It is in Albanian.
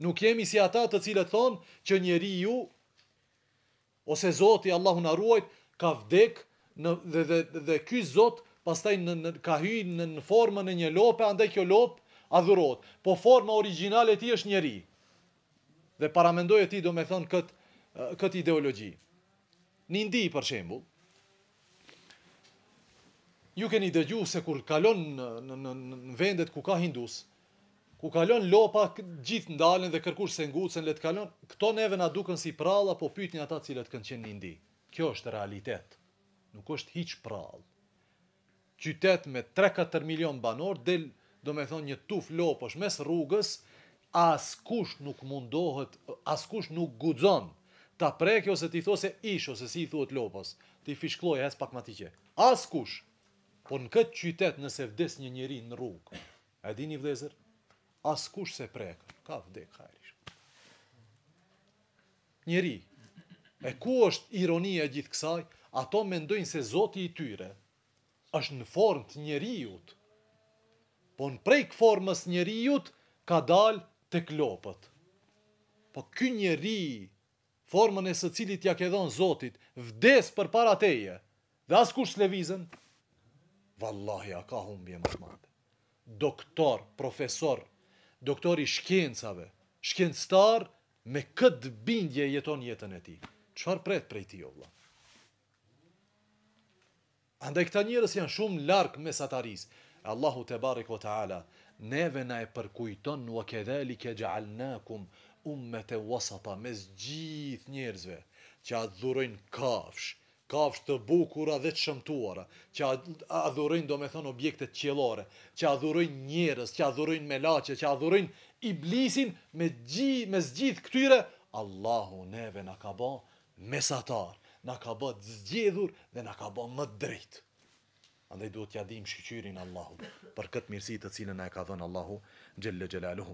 Nuk jemi si ata të cilët thonë që njeri ju, ose zoti Allahun arruajt, ka vdek në, dhe, dhe, dhe, dhe ky zot pastaj në, në, ka hy në, në formën e një lopë, andaj kjo lope a dhurot. Po forma originale ti është njeri. Dhe paramendoj e ti do me thonë këtë kët ideologi. Një ndi për shembu, ju keni dëgju se kur kalon në, në, në vendet ku ka hindus, ku kalon lopa gjithë ndalen dhe kërkush se ngucen le të kalon, këto neve na duken si prallë apo pyetni ata cilët kanë qenë Indi Kjo është realitet. Nuk është hiç prallë. Qytet me 3-4 milion banor del, do me thonë, një tuf lopësh mes rrugës, askush nuk mundohet, askush nuk gudzon, ta prek ose ti thosë ish ose si i thuhet lopës, ti fishkloj as pak më tiqe. Askush. Po në këtë qytet nëse vdes një njeri në rrugë, a dini vëllezër, As kush se prek, ka vdek hajrish. Njeri, e ku është ironia gjithë kësaj, ato mendojnë se zoti i tyre është në formë të jutë, po në prejkë formës jutë, ka dalë të klopët. Po ky njeri, formën e së cilit ja ke dhonë zotit, vdes për para teje, dhe as kush levizën, vallahi ka humbje më shmate. Doktor, profesor, doktori shkencave, shkencëtar me këtë bindje jeton jetën e ti. Çfarë pret prej ti, vëlla? Andaj këta njërës janë shumë larkë me Allahu te barik o ta'ala, neve na e përkujton në këdheli ke gjalnakum umme wasata me gjithë njërzve që atë dhurojnë kafsh, kafsh të bukura dhe të shëmtuara, që adhurojnë do me thonë objektet qjelore, që adhurojnë njerës, që adhurojnë melache, që adhurojnë iblisin me, gjith, me zgjith këtyre, Allahu neve në ka ba mesatar, në ka ba të zgjedhur dhe në ka ba më drejtë. Andaj duhet t'ja dim shqyqyrin Allahu për këtë mirësi të cilën e ka dhënë Allahu gjellë gjellë